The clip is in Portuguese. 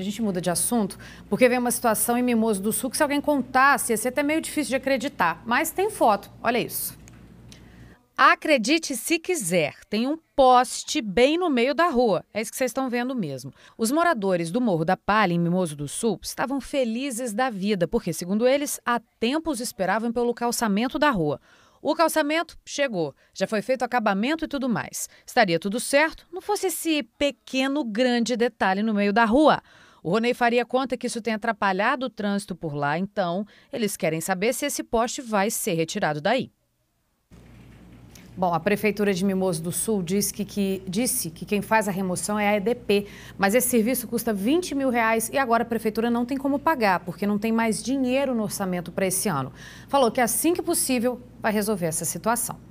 gente. A gente muda de assunto, porque vem uma situação em Mimoso do Sul que se alguém contasse, ia ser até meio difícil de acreditar. Mas tem foto, olha isso. Acredite se quiser, tem um poste bem no meio da rua. É isso que vocês estão vendo mesmo. Os moradores do Morro da Palha, em Mimoso do Sul, estavam felizes da vida, porque, segundo eles, há tempos esperavam pelo calçamento da rua. O calçamento chegou, já foi feito acabamento e tudo mais. Estaria tudo certo, não fosse esse pequeno grande detalhe no meio da rua. O Ronei Faria conta que isso tem atrapalhado o trânsito por lá, então eles querem saber se esse poste vai ser retirado daí. Bom, a Prefeitura de Mimoso do Sul diz que, que, disse que quem faz a remoção é a EDP, mas esse serviço custa 20 mil reais e agora a Prefeitura não tem como pagar, porque não tem mais dinheiro no orçamento para esse ano. Falou que assim que possível vai resolver essa situação.